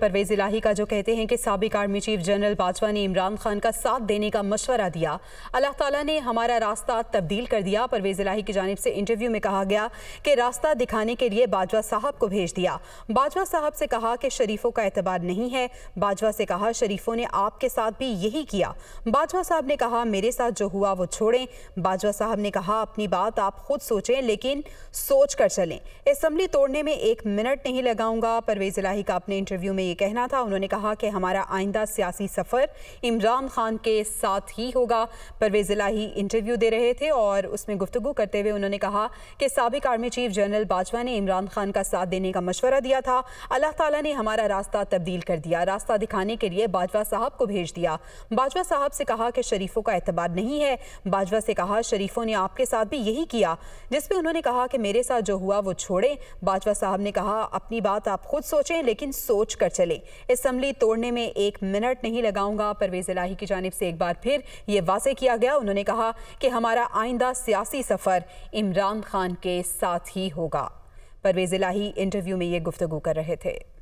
परवेज इलाही का जो कहते हैं कि सबक आर्मी चीफ जनरल बाजवा ने इमरान खान का साथ देने का मशवरा दिया अल्लाह ताला ने हमारा रास्ता तब्दील कर दिया परवेज इलाही की जानब से इंटरव्यू में कहा गया कि रास्ता दिखाने के लिए बाजवा साहब को भेज दिया बाजवा साहब से कहा कि शरीफों का एतबार नहीं है बाजवा से कहा शरीफों ने आपके साथ भी यही किया बाजवा साहब ने कहा मेरे साथ जो हुआ वो छोड़ें बाजवा साहब ने कहा अपनी बात आप खुद सोचें लेकिन सोच कर चलें इसम्बली तोड़ने में एक मिनट नहीं लगाऊंगा परवेज इलाही का अपने इंटरव्यू इंटरव्यू में ये कहना था उन्होंने कहा कि हमारा आइंदा सियासी सफ़र इमरान खान के साथ ही होगा परवेज ही इंटरव्यू दे रहे थे और उसमें गुफ्तु करते हुए उन्होंने कहा कि सबक आर्मी चीफ जनरल बाजवा ने इमरान खान का साथ देने का मशवरा दिया था अल्लाह ताला ने हमारा रास्ता तब्दील कर दिया रास्ता दिखाने के लिए बाजवा साहब को भेज दिया बाजवा साहब से कहा कि शरीफों का एतबार नहीं है बाजवा से कहा शरीफों ने आपके साथ भी यही किया जिसपे उन्होंने कहा कि मेरे साथ जो हुआ वो छोड़ें बाजवा साहब ने कहा अपनी बात आप खुद सोचें लेकिन सोच कर चले इसम्बली तोड़ने में एक मिनट नहीं लगाऊंगा परवेज इलाही की जानब से एक बार फिर ये वाजे किया गया उन्होंने कहा कि हमारा आइंदा सियासी सफ़र इमरान खान के साथ ही होगा परवेज इलाही इंटरव्यू में ये गुफ्तु कर रहे थे